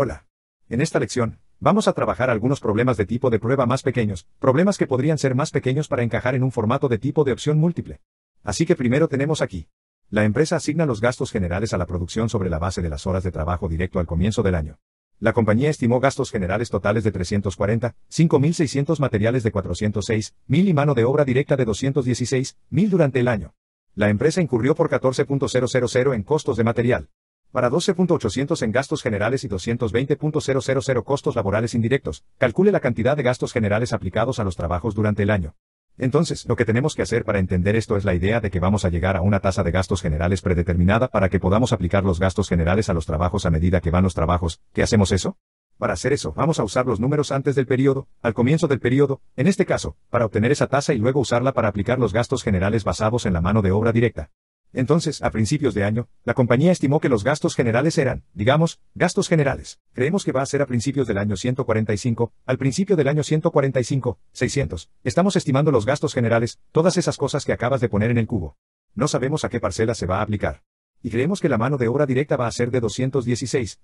Hola. En esta lección, vamos a trabajar algunos problemas de tipo de prueba más pequeños, problemas que podrían ser más pequeños para encajar en un formato de tipo de opción múltiple. Así que primero tenemos aquí. La empresa asigna los gastos generales a la producción sobre la base de las horas de trabajo directo al comienzo del año. La compañía estimó gastos generales totales de 340, 5.600 materiales de 406, 1.000 y mano de obra directa de 216, durante el año. La empresa incurrió por 14.000 en costos de material. Para 12.800 en gastos generales y 220.000 costos laborales indirectos, calcule la cantidad de gastos generales aplicados a los trabajos durante el año. Entonces, lo que tenemos que hacer para entender esto es la idea de que vamos a llegar a una tasa de gastos generales predeterminada para que podamos aplicar los gastos generales a los trabajos a medida que van los trabajos. ¿Qué hacemos eso? Para hacer eso, vamos a usar los números antes del periodo, al comienzo del periodo, en este caso, para obtener esa tasa y luego usarla para aplicar los gastos generales basados en la mano de obra directa. Entonces, a principios de año, la compañía estimó que los gastos generales eran, digamos, gastos generales. Creemos que va a ser a principios del año 145, al principio del año 145, 600. Estamos estimando los gastos generales, todas esas cosas que acabas de poner en el cubo. No sabemos a qué parcela se va a aplicar. Y creemos que la mano de obra directa va a ser de 216,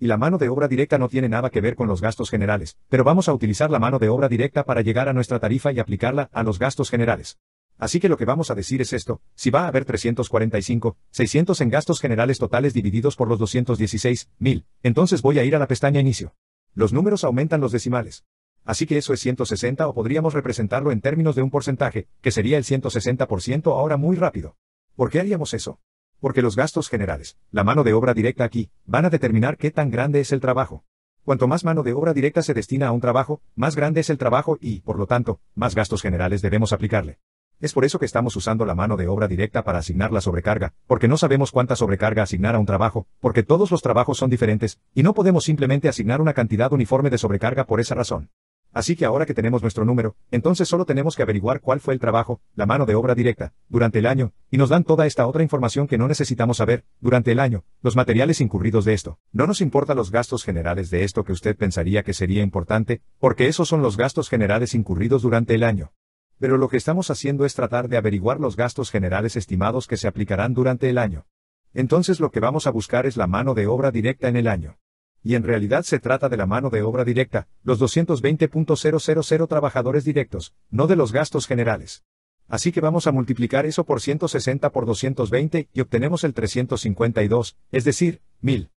y la mano de obra directa no tiene nada que ver con los gastos generales, pero vamos a utilizar la mano de obra directa para llegar a nuestra tarifa y aplicarla a los gastos generales. Así que lo que vamos a decir es esto, si va a haber 345, 600 en gastos generales totales divididos por los 216,000, entonces voy a ir a la pestaña inicio. Los números aumentan los decimales. Así que eso es 160 o podríamos representarlo en términos de un porcentaje, que sería el 160% ahora muy rápido. ¿Por qué haríamos eso? Porque los gastos generales, la mano de obra directa aquí, van a determinar qué tan grande es el trabajo. Cuanto más mano de obra directa se destina a un trabajo, más grande es el trabajo y, por lo tanto, más gastos generales debemos aplicarle. Es por eso que estamos usando la mano de obra directa para asignar la sobrecarga, porque no sabemos cuánta sobrecarga asignar a un trabajo, porque todos los trabajos son diferentes, y no podemos simplemente asignar una cantidad uniforme de sobrecarga por esa razón. Así que ahora que tenemos nuestro número, entonces solo tenemos que averiguar cuál fue el trabajo, la mano de obra directa, durante el año, y nos dan toda esta otra información que no necesitamos saber, durante el año, los materiales incurridos de esto. No nos importa los gastos generales de esto que usted pensaría que sería importante, porque esos son los gastos generales incurridos durante el año. Pero lo que estamos haciendo es tratar de averiguar los gastos generales estimados que se aplicarán durante el año. Entonces lo que vamos a buscar es la mano de obra directa en el año. Y en realidad se trata de la mano de obra directa, los 220.000 trabajadores directos, no de los gastos generales. Así que vamos a multiplicar eso por 160 por 220 y obtenemos el 352, es decir, 1000.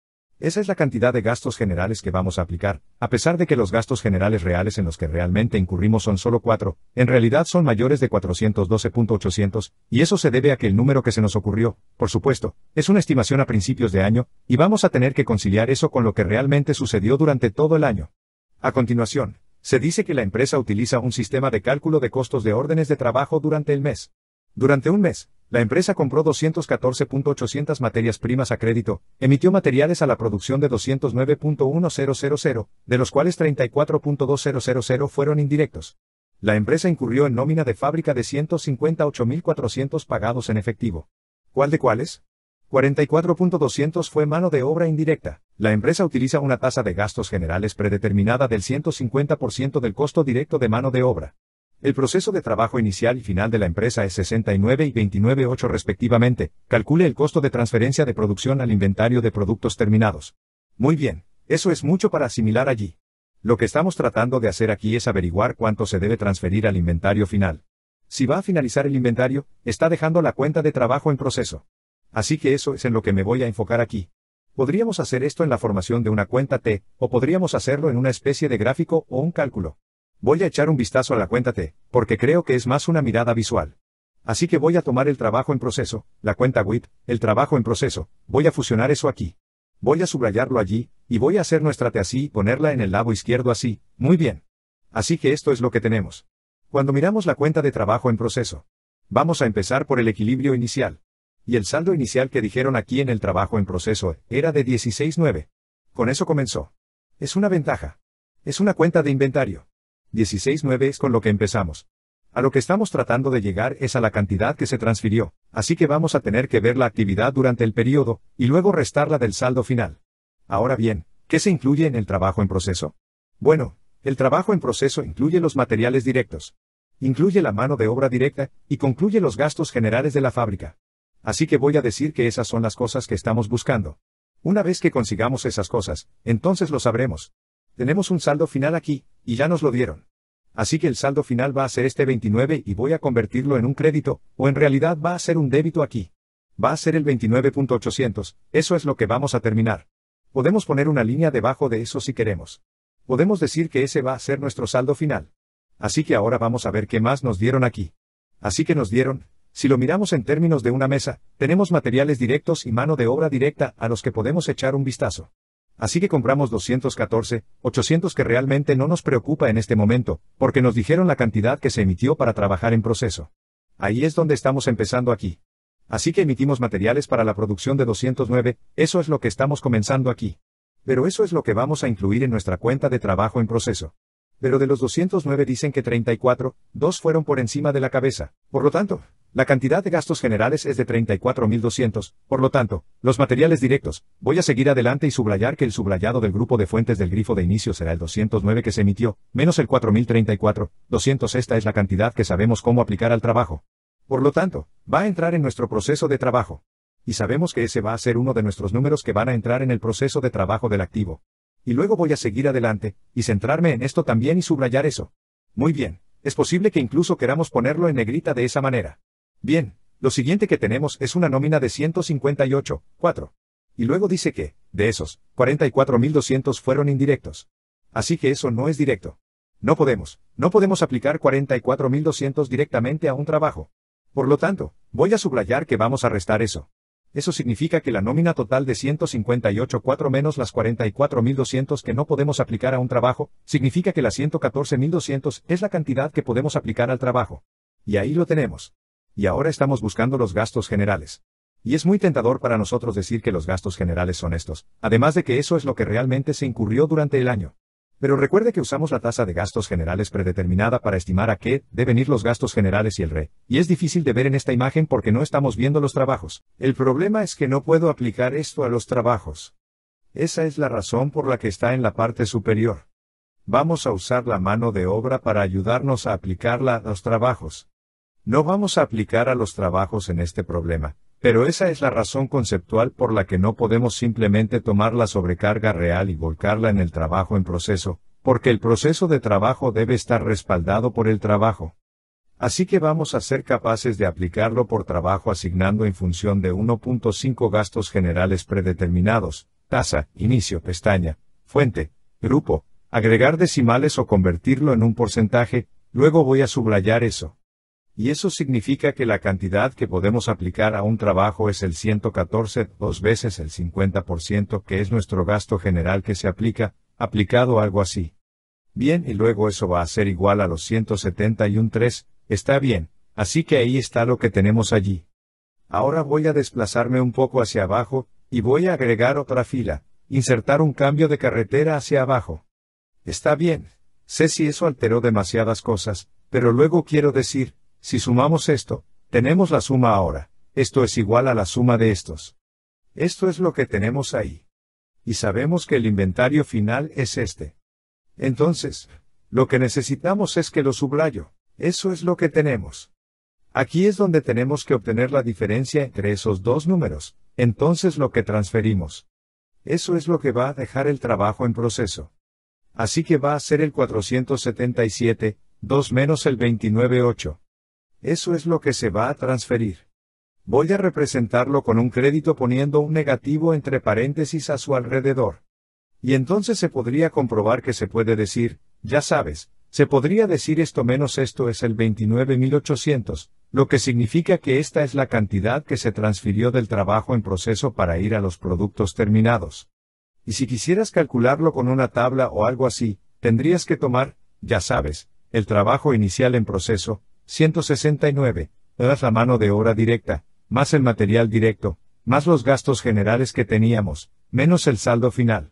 Esa es la cantidad de gastos generales que vamos a aplicar, a pesar de que los gastos generales reales en los que realmente incurrimos son solo cuatro. en realidad son mayores de 412.800, y eso se debe a que el número que se nos ocurrió, por supuesto, es una estimación a principios de año, y vamos a tener que conciliar eso con lo que realmente sucedió durante todo el año. A continuación, se dice que la empresa utiliza un sistema de cálculo de costos de órdenes de trabajo durante el mes. Durante un mes, la empresa compró 214.800 materias primas a crédito, emitió materiales a la producción de 209.1000, de los cuales 34.2000 fueron indirectos. La empresa incurrió en nómina de fábrica de 158.400 pagados en efectivo. ¿Cuál de cuáles? 44.200 fue mano de obra indirecta. La empresa utiliza una tasa de gastos generales predeterminada del 150% del costo directo de mano de obra. El proceso de trabajo inicial y final de la empresa es 69 y 29.8 respectivamente. Calcule el costo de transferencia de producción al inventario de productos terminados. Muy bien, eso es mucho para asimilar allí. Lo que estamos tratando de hacer aquí es averiguar cuánto se debe transferir al inventario final. Si va a finalizar el inventario, está dejando la cuenta de trabajo en proceso. Así que eso es en lo que me voy a enfocar aquí. Podríamos hacer esto en la formación de una cuenta T, o podríamos hacerlo en una especie de gráfico o un cálculo. Voy a echar un vistazo a la cuenta T, porque creo que es más una mirada visual. Así que voy a tomar el trabajo en proceso, la cuenta WIP, el trabajo en proceso, voy a fusionar eso aquí. Voy a subrayarlo allí, y voy a hacer nuestra T así y ponerla en el lado izquierdo así, muy bien. Así que esto es lo que tenemos. Cuando miramos la cuenta de trabajo en proceso, vamos a empezar por el equilibrio inicial. Y el saldo inicial que dijeron aquí en el trabajo en proceso era de 16.9. Con eso comenzó. Es una ventaja. Es una cuenta de inventario. 16.9 es con lo que empezamos. A lo que estamos tratando de llegar es a la cantidad que se transfirió, así que vamos a tener que ver la actividad durante el periodo, y luego restarla del saldo final. Ahora bien, ¿qué se incluye en el trabajo en proceso? Bueno, el trabajo en proceso incluye los materiales directos, incluye la mano de obra directa, y concluye los gastos generales de la fábrica. Así que voy a decir que esas son las cosas que estamos buscando. Una vez que consigamos esas cosas, entonces lo sabremos. Tenemos un saldo final aquí, y ya nos lo dieron. Así que el saldo final va a ser este 29 y voy a convertirlo en un crédito, o en realidad va a ser un débito aquí. Va a ser el 29.800, eso es lo que vamos a terminar. Podemos poner una línea debajo de eso si queremos. Podemos decir que ese va a ser nuestro saldo final. Así que ahora vamos a ver qué más nos dieron aquí. Así que nos dieron, si lo miramos en términos de una mesa, tenemos materiales directos y mano de obra directa a los que podemos echar un vistazo. Así que compramos 214, 800 que realmente no nos preocupa en este momento, porque nos dijeron la cantidad que se emitió para trabajar en proceso. Ahí es donde estamos empezando aquí. Así que emitimos materiales para la producción de 209, eso es lo que estamos comenzando aquí. Pero eso es lo que vamos a incluir en nuestra cuenta de trabajo en proceso. Pero de los 209 dicen que 34, 2 fueron por encima de la cabeza. Por lo tanto, la cantidad de gastos generales es de 34.200, por lo tanto, los materiales directos, voy a seguir adelante y subrayar que el subrayado del grupo de fuentes del grifo de inicio será el 209 que se emitió, menos el 4.034, 200 esta es la cantidad que sabemos cómo aplicar al trabajo. Por lo tanto, va a entrar en nuestro proceso de trabajo. Y sabemos que ese va a ser uno de nuestros números que van a entrar en el proceso de trabajo del activo. Y luego voy a seguir adelante, y centrarme en esto también y subrayar eso. Muy bien, es posible que incluso queramos ponerlo en negrita de esa manera. Bien, lo siguiente que tenemos es una nómina de 158,4 Y luego dice que, de esos, 44.200 fueron indirectos. Así que eso no es directo. No podemos, no podemos aplicar 44.200 directamente a un trabajo. Por lo tanto, voy a subrayar que vamos a restar eso. Eso significa que la nómina total de 158.4 menos las 44.200 que no podemos aplicar a un trabajo, significa que las 114.200 es la cantidad que podemos aplicar al trabajo. Y ahí lo tenemos y ahora estamos buscando los gastos generales. Y es muy tentador para nosotros decir que los gastos generales son estos, además de que eso es lo que realmente se incurrió durante el año. Pero recuerde que usamos la tasa de gastos generales predeterminada para estimar a qué deben ir los gastos generales y el RE, y es difícil de ver en esta imagen porque no estamos viendo los trabajos. El problema es que no puedo aplicar esto a los trabajos. Esa es la razón por la que está en la parte superior. Vamos a usar la mano de obra para ayudarnos a aplicarla a los trabajos. No vamos a aplicar a los trabajos en este problema, pero esa es la razón conceptual por la que no podemos simplemente tomar la sobrecarga real y volcarla en el trabajo en proceso, porque el proceso de trabajo debe estar respaldado por el trabajo. Así que vamos a ser capaces de aplicarlo por trabajo asignando en función de 1.5 gastos generales predeterminados, tasa, inicio, pestaña, fuente, grupo, agregar decimales o convertirlo en un porcentaje, luego voy a subrayar eso y eso significa que la cantidad que podemos aplicar a un trabajo es el 114, dos veces el 50% que es nuestro gasto general que se aplica, aplicado algo así. Bien, y luego eso va a ser igual a los 171.3, está bien, así que ahí está lo que tenemos allí. Ahora voy a desplazarme un poco hacia abajo, y voy a agregar otra fila, insertar un cambio de carretera hacia abajo. Está bien, sé si eso alteró demasiadas cosas, pero luego quiero decir, si sumamos esto, tenemos la suma ahora, esto es igual a la suma de estos. Esto es lo que tenemos ahí. Y sabemos que el inventario final es este. Entonces, lo que necesitamos es que lo subrayo, eso es lo que tenemos. Aquí es donde tenemos que obtener la diferencia entre esos dos números, entonces lo que transferimos. Eso es lo que va a dejar el trabajo en proceso. Así que va a ser el 477, 2 menos el 29.8. Eso es lo que se va a transferir. Voy a representarlo con un crédito poniendo un negativo entre paréntesis a su alrededor. Y entonces se podría comprobar que se puede decir, ya sabes, se podría decir esto menos esto es el 29800, lo que significa que esta es la cantidad que se transfirió del trabajo en proceso para ir a los productos terminados. Y si quisieras calcularlo con una tabla o algo así, tendrías que tomar, ya sabes, el trabajo inicial en proceso, 169. más la mano de obra directa, más el material directo, más los gastos generales que teníamos, menos el saldo final.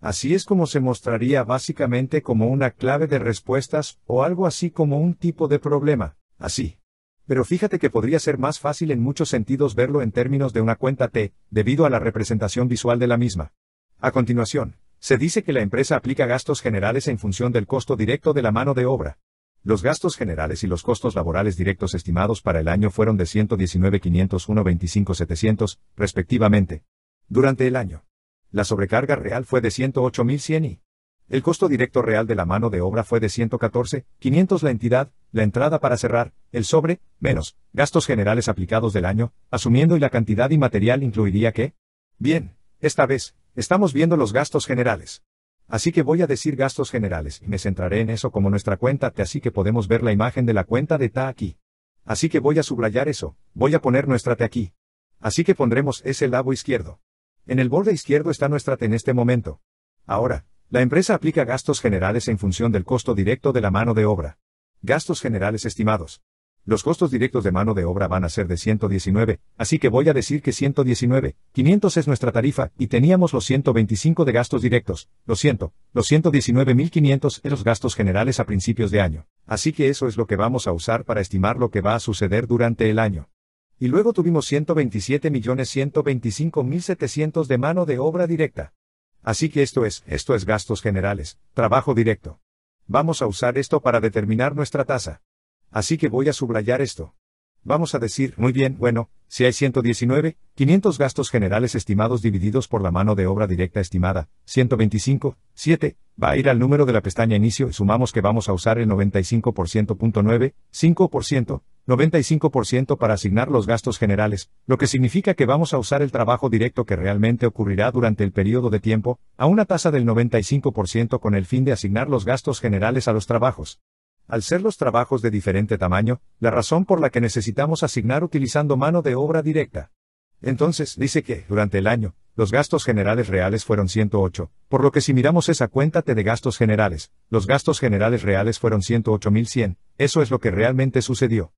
Así es como se mostraría básicamente como una clave de respuestas o algo así como un tipo de problema, así. Pero fíjate que podría ser más fácil en muchos sentidos verlo en términos de una cuenta T, debido a la representación visual de la misma. A continuación, se dice que la empresa aplica gastos generales en función del costo directo de la mano de obra. Los gastos generales y los costos laborales directos estimados para el año fueron de 119.501.25.700, respectivamente. Durante el año, la sobrecarga real fue de 108.100 y el costo directo real de la mano de obra fue de 114.500 la entidad, la entrada para cerrar, el sobre, menos, gastos generales aplicados del año, asumiendo y la cantidad material incluiría que. Bien, esta vez, estamos viendo los gastos generales. Así que voy a decir gastos generales y me centraré en eso como nuestra cuenta T así que podemos ver la imagen de la cuenta de TA aquí. Así que voy a subrayar eso, voy a poner nuestra T aquí. Así que pondremos ese lado izquierdo. En el borde izquierdo está nuestra T en este momento. Ahora, la empresa aplica gastos generales en función del costo directo de la mano de obra. Gastos generales estimados. Los costos directos de mano de obra van a ser de 119, así que voy a decir que 119, es nuestra tarifa, y teníamos los 125 de gastos directos, lo siento, los 119.500 es los gastos generales a principios de año. Así que eso es lo que vamos a usar para estimar lo que va a suceder durante el año. Y luego tuvimos 127.125.700 de mano de obra directa. Así que esto es, esto es gastos generales, trabajo directo. Vamos a usar esto para determinar nuestra tasa así que voy a subrayar esto. Vamos a decir, muy bien, bueno, si hay 119, 500 gastos generales estimados divididos por la mano de obra directa estimada, 125, 7, va a ir al número de la pestaña inicio y sumamos que vamos a usar el 95%.9, 5%, 95% para asignar los gastos generales, lo que significa que vamos a usar el trabajo directo que realmente ocurrirá durante el periodo de tiempo, a una tasa del 95% con el fin de asignar los gastos generales a los trabajos. Al ser los trabajos de diferente tamaño, la razón por la que necesitamos asignar utilizando mano de obra directa. Entonces, dice que, durante el año, los gastos generales reales fueron 108, por lo que si miramos esa cuenta T de gastos generales, los gastos generales reales fueron 108.100, eso es lo que realmente sucedió.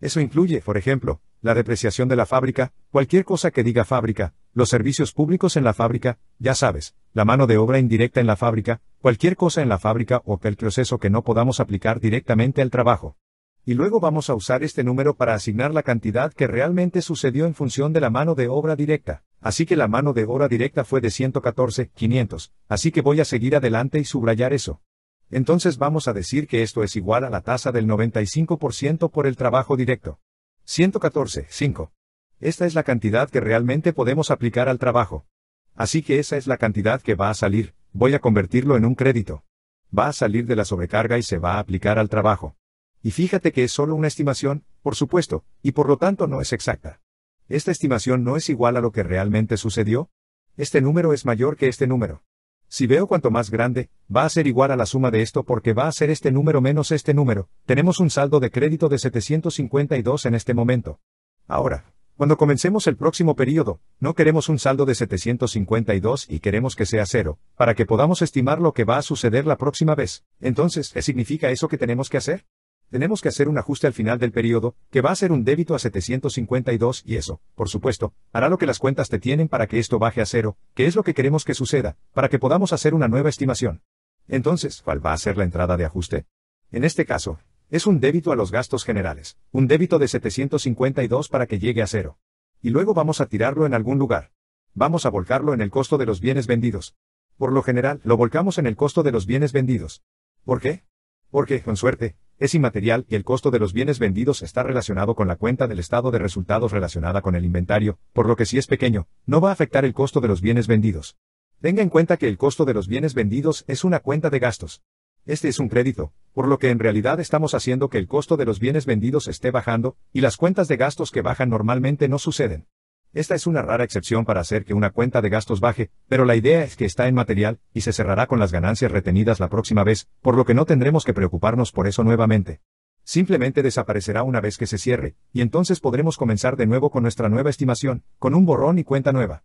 Eso incluye, por ejemplo, la depreciación de la fábrica, cualquier cosa que diga fábrica, los servicios públicos en la fábrica, ya sabes, la mano de obra indirecta en la fábrica, cualquier cosa en la fábrica o el proceso que no podamos aplicar directamente al trabajo. Y luego vamos a usar este número para asignar la cantidad que realmente sucedió en función de la mano de obra directa. Así que la mano de obra directa fue de 114.500, así que voy a seguir adelante y subrayar eso. Entonces vamos a decir que esto es igual a la tasa del 95% por el trabajo directo. 114, Esta es la cantidad que realmente podemos aplicar al trabajo. Así que esa es la cantidad que va a salir, voy a convertirlo en un crédito. Va a salir de la sobrecarga y se va a aplicar al trabajo. Y fíjate que es solo una estimación, por supuesto, y por lo tanto no es exacta. Esta estimación no es igual a lo que realmente sucedió. Este número es mayor que este número. Si veo cuanto más grande, va a ser igual a la suma de esto porque va a ser este número menos este número. Tenemos un saldo de crédito de 752 en este momento. Ahora, cuando comencemos el próximo periodo, no queremos un saldo de 752 y queremos que sea cero, para que podamos estimar lo que va a suceder la próxima vez. Entonces, ¿qué significa eso que tenemos que hacer? Tenemos que hacer un ajuste al final del periodo, que va a ser un débito a 752 y eso, por supuesto, hará lo que las cuentas te tienen para que esto baje a cero, que es lo que queremos que suceda, para que podamos hacer una nueva estimación. Entonces, ¿cuál va a ser la entrada de ajuste? En este caso, es un débito a los gastos generales, un débito de 752 para que llegue a cero. Y luego vamos a tirarlo en algún lugar. Vamos a volcarlo en el costo de los bienes vendidos. Por lo general, lo volcamos en el costo de los bienes vendidos. ¿Por qué? Porque, con suerte, es inmaterial y el costo de los bienes vendidos está relacionado con la cuenta del estado de resultados relacionada con el inventario, por lo que si es pequeño, no va a afectar el costo de los bienes vendidos. Tenga en cuenta que el costo de los bienes vendidos es una cuenta de gastos. Este es un crédito, por lo que en realidad estamos haciendo que el costo de los bienes vendidos esté bajando, y las cuentas de gastos que bajan normalmente no suceden. Esta es una rara excepción para hacer que una cuenta de gastos baje, pero la idea es que está en material, y se cerrará con las ganancias retenidas la próxima vez, por lo que no tendremos que preocuparnos por eso nuevamente. Simplemente desaparecerá una vez que se cierre, y entonces podremos comenzar de nuevo con nuestra nueva estimación, con un borrón y cuenta nueva.